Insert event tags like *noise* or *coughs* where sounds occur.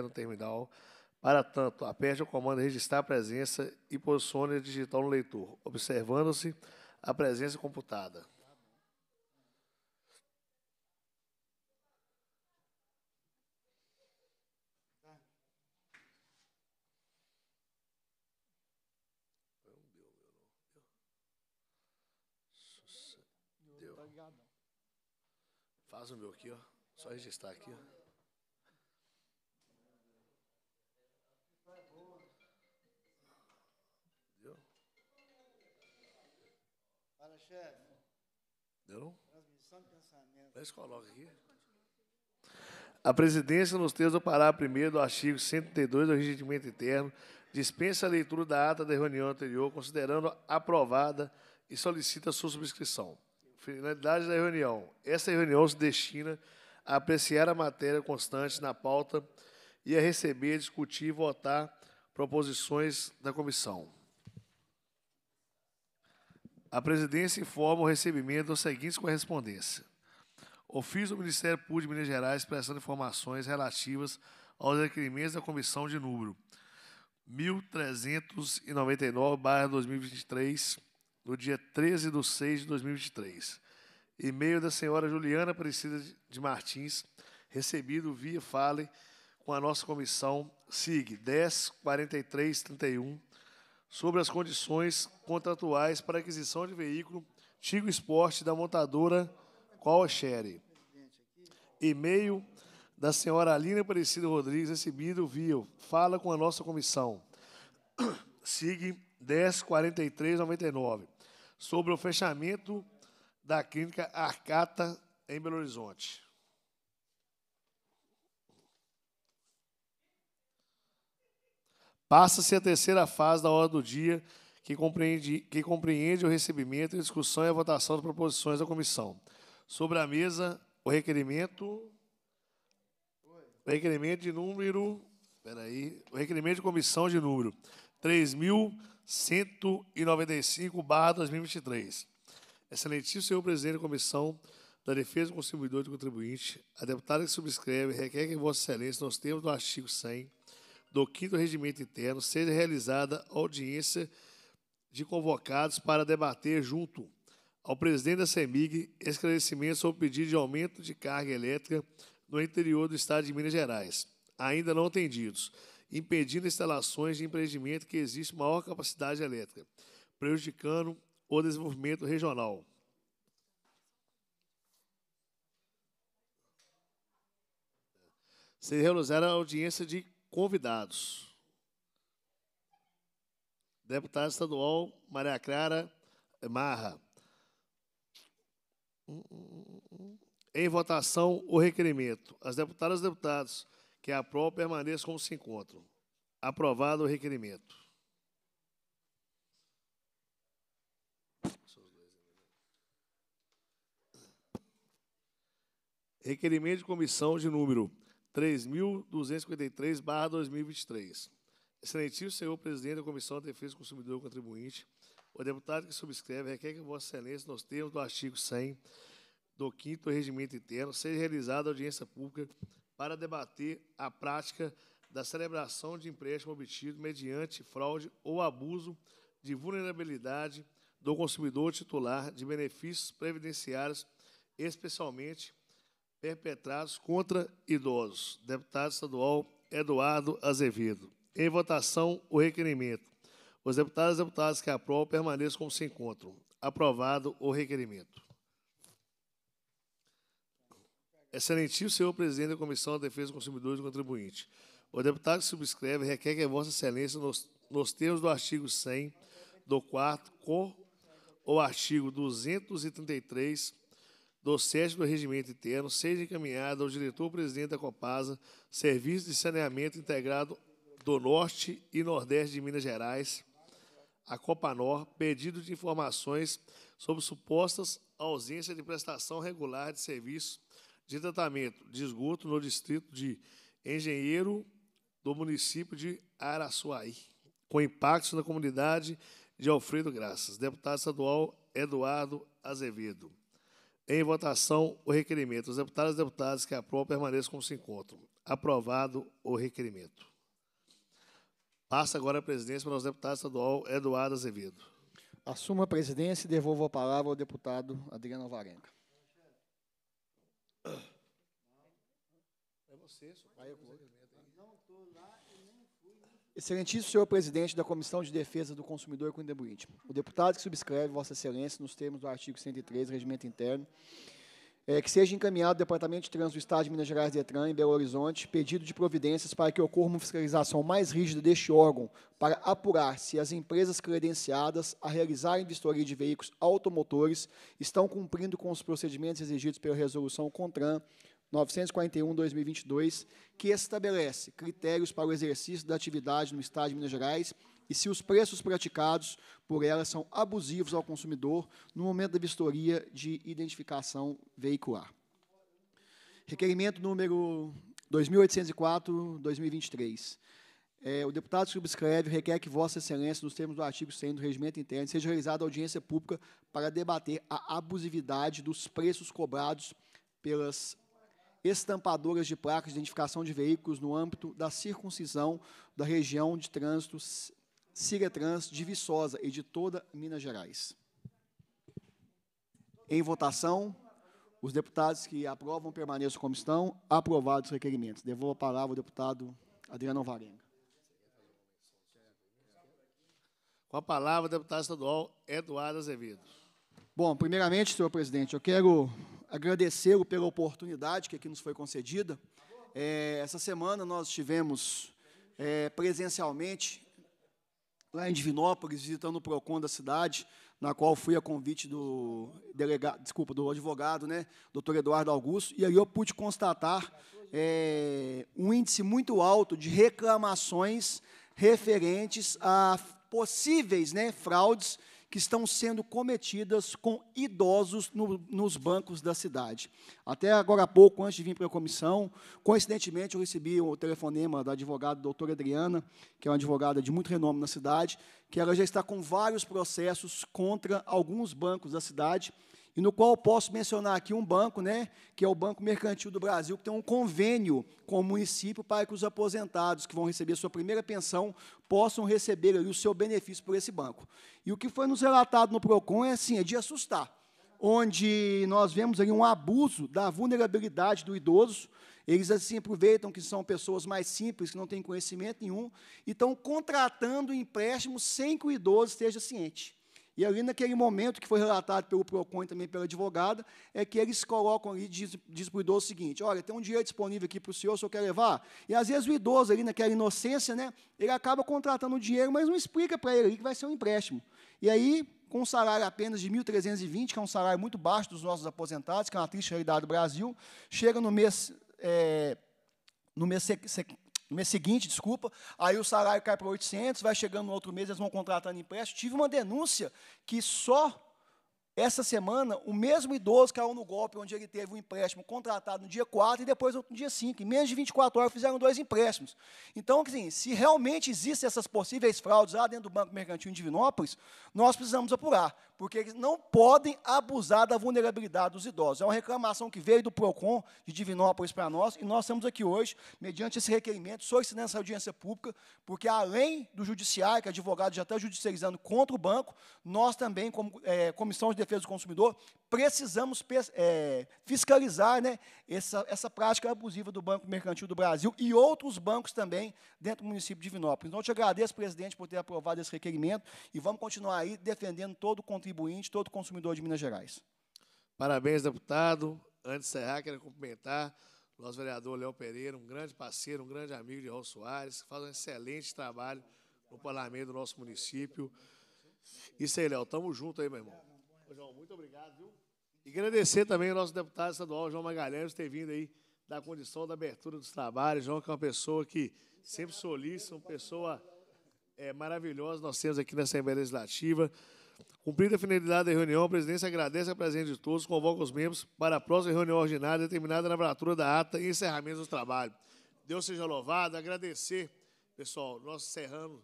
no terminal. Para tanto, aperte o comando registrar a presença e posicione a digital no leitor, observando-se a presença computada. Então, deu. Faz o meu aqui, ó. Só registrar aqui, ó. Não? Mas coloca aqui. A presidência, nos termos do parágrafo primeiro do artigo 132 do Regimento Interno, dispensa a leitura da ata da reunião anterior, considerando aprovada e solicita sua subscrição. Finalidade da reunião. Esta reunião se destina a apreciar a matéria constante na pauta e a receber, discutir e votar proposições da comissão. A presidência informa o recebimento das seguintes correspondências. Ofício do Ministério Público de Minas Gerais prestando informações relativas aos requerimentos da comissão de número 1399-2023, no dia 13 de 6 de 2023. E-mail da senhora Juliana Precisa de Martins, recebido via Fale com a nossa comissão SIG 104331 sobre as condições contratuais para aquisição de veículo Tigo Esporte da montadora Qualshere. E-mail da senhora Alina Aparecida Rodrigues, recebido via Fala com a nossa comissão. *coughs* SIG 104399, sobre o fechamento da clínica Arcata em Belo Horizonte. Passa-se a terceira fase da hora do dia, que compreende, que compreende o recebimento, a discussão e a votação das proposições da comissão. Sobre a mesa, o requerimento. O requerimento de número. Espera aí. O requerimento de comissão de número 3.195-2023. Excelentíssimo senhor presidente da Comissão da Defesa do Consumidor e do Contribuinte, a deputada que subscreve requer que Vossa Excelência, nos termos do artigo 100 do 5 Regimento Interno, seja realizada audiência de convocados para debater junto ao presidente da CEMIG esclarecimentos sobre o pedido de aumento de carga elétrica no interior do estado de Minas Gerais, ainda não atendidos, impedindo instalações de empreendimento que existe maior capacidade elétrica, prejudicando o desenvolvimento regional. Seja realizada a audiência de convidados. Deputada estadual Maria Clara Marra. Em votação, o requerimento. As deputadas e deputados que aprovam permaneçam como se encontram. Aprovado o requerimento. Requerimento de comissão de número 3.253-2023. Excelentíssimo senhor presidente da Comissão de Defesa do Consumidor e Contribuinte, o deputado que subscreve requer que Vossa Excelência, nos termos do artigo 100 do 5 Regimento Interno, seja realizada audiência pública para debater a prática da celebração de empréstimo obtido mediante fraude ou abuso de vulnerabilidade do consumidor titular de benefícios previdenciários, especialmente perpetrados contra idosos. Deputado estadual Eduardo Azevedo. Em votação, o requerimento. Os deputados e deputadas que aprovam permaneçam como se encontram. Aprovado o requerimento. Excelentíssimo senhor presidente da Comissão de Defesa do Consumidor e do Contribuinte. O deputado que subscreve requer que a Vossa Excelência, nos, nos termos do artigo 100 do 4 com o artigo 233 do do Regimento Interno seja encaminhada ao diretor-presidente da Copasa, Serviço de Saneamento Integrado do Norte e Nordeste de Minas Gerais, a Copanor, pedido de informações sobre supostas ausência de prestação regular de serviço de tratamento de esgoto no distrito de Engenheiro do município de Araçuaí, com impactos na comunidade de Alfredo Graças. Deputado estadual Eduardo Azevedo. Em votação, o requerimento. Os deputados e deputadas que aprovam permaneçam como se encontram. Aprovado o requerimento. Passa agora a presidência para o deputado estadual Eduardo Azevedo. Assuma a presidência e devolvo a palavra ao deputado Adriano Varenga. É você, seu pai eu Não estou lá e nem Excelentíssimo senhor presidente da Comissão de Defesa do Consumidor e Condomínio o deputado que subscreve Vossa Excelência nos termos do artigo 103 Regimento Interno, é, que seja encaminhado ao Departamento de Trânsito do Estado de Minas Gerais, DETRAN, em Belo Horizonte, pedido de providências para que ocorra uma fiscalização mais rígida deste órgão para apurar se as empresas credenciadas a realizarem vistoria de veículos automotores estão cumprindo com os procedimentos exigidos pela resolução CONTRAN 941-2022, que estabelece critérios para o exercício da atividade no Estado de Minas Gerais e se os preços praticados por ela são abusivos ao consumidor no momento da vistoria de identificação veicular. Requerimento número 2804-2023. É, o deputado subscreve requer que Vossa Excelência, nos termos do artigo 100 do Regimento Interno, seja realizada audiência pública para debater a abusividade dos preços cobrados pelas estampadoras de placas de identificação de veículos no âmbito da circuncisão da região de trânsito Ciretrans de Viçosa e de toda Minas Gerais. Em votação, os deputados que aprovam permaneçam como estão. Aprovados os requerimentos. Devolvo a palavra ao deputado Adriano Varenga. Com a palavra, o deputado estadual Eduardo Azevedo. Bom, primeiramente, senhor presidente, eu quero agradecê-lo pela oportunidade que aqui nos foi concedida. É, essa semana nós estivemos é, presencialmente lá em Divinópolis, visitando o PROCON da cidade, na qual fui a convite do delegado, desculpa, do advogado, né, doutor Eduardo Augusto, e aí eu pude constatar é, um índice muito alto de reclamações referentes a possíveis né, fraudes que estão sendo cometidas com idosos no, nos bancos da cidade. Até agora há pouco, antes de vir para a comissão, coincidentemente eu recebi o telefonema da advogada doutora Adriana, que é uma advogada de muito renome na cidade, que ela já está com vários processos contra alguns bancos da cidade e no qual posso mencionar aqui um banco, né, que é o Banco Mercantil do Brasil, que tem um convênio com o município para que os aposentados que vão receber a sua primeira pensão possam receber ali, o seu benefício por esse banco. E o que foi nos relatado no PROCON é assim, é de assustar, onde nós vemos ali um abuso da vulnerabilidade do idoso, eles assim aproveitam que são pessoas mais simples, que não têm conhecimento nenhum, e estão contratando empréstimos sem que o idoso esteja ciente. E ali, naquele momento que foi relatado pelo PROCON e também pela advogada, é que eles colocam ali, diz, diz para o idoso o seguinte, olha, tem um dinheiro disponível aqui para o senhor, o senhor quer levar? E, às vezes, o idoso ali, naquela inocência, né, ele acaba contratando o dinheiro, mas não explica para ele que vai ser um empréstimo. E aí, com um salário apenas de 1.320, que é um salário muito baixo dos nossos aposentados, que é uma triste realidade do Brasil, chega no mês... É, no mês no mês seguinte, desculpa, aí o salário cai para 800, vai chegando no outro mês, eles vão contratando empréstimo. Tive uma denúncia que só essa semana, o mesmo idoso caiu no golpe, onde ele teve um empréstimo contratado no dia 4 e depois no dia 5. Em menos de 24 horas, fizeram dois empréstimos. Então, assim, se realmente existem essas possíveis fraudes lá dentro do Banco Mercantil em Divinópolis, nós precisamos apurar, porque eles não podem abusar da vulnerabilidade dos idosos. É uma reclamação que veio do PROCON de Divinópolis para nós, e nós estamos aqui hoje, mediante esse requerimento, solicitando essa audiência pública, porque além do judiciário, que é advogado já está judicializando contra o banco, nós também, como é, Comissão de Defesa do Consumidor, precisamos é, fiscalizar né, essa, essa prática abusiva do Banco Mercantil do Brasil e outros bancos também dentro do município de Vinópolis. Então, eu te agradeço, presidente, por ter aprovado esse requerimento e vamos continuar aí defendendo todo contribuinte, todo consumidor de Minas Gerais. Parabéns, deputado. Antes de encerrar, quero cumprimentar o nosso vereador Léo Pereira, um grande parceiro, um grande amigo de Raul Soares, que faz um excelente trabalho no parlamento do nosso município. Isso aí, Léo. Tamo junto aí, meu irmão. João. Muito obrigado, viu? E agradecer também ao nosso deputado estadual, João Magalhães, por ter vindo aí da condição da abertura dos trabalhos. João, que é uma pessoa que sempre solicita, uma pessoa é, maravilhosa. Nós temos aqui na Assembleia Legislativa. Cumprida a finalidade da reunião, a presidência agradece a presença de todos, convoca os membros para a próxima reunião ordinária, determinada na abertura da ata e encerramento dos trabalhos. Deus seja louvado, agradecer, pessoal, nós encerramos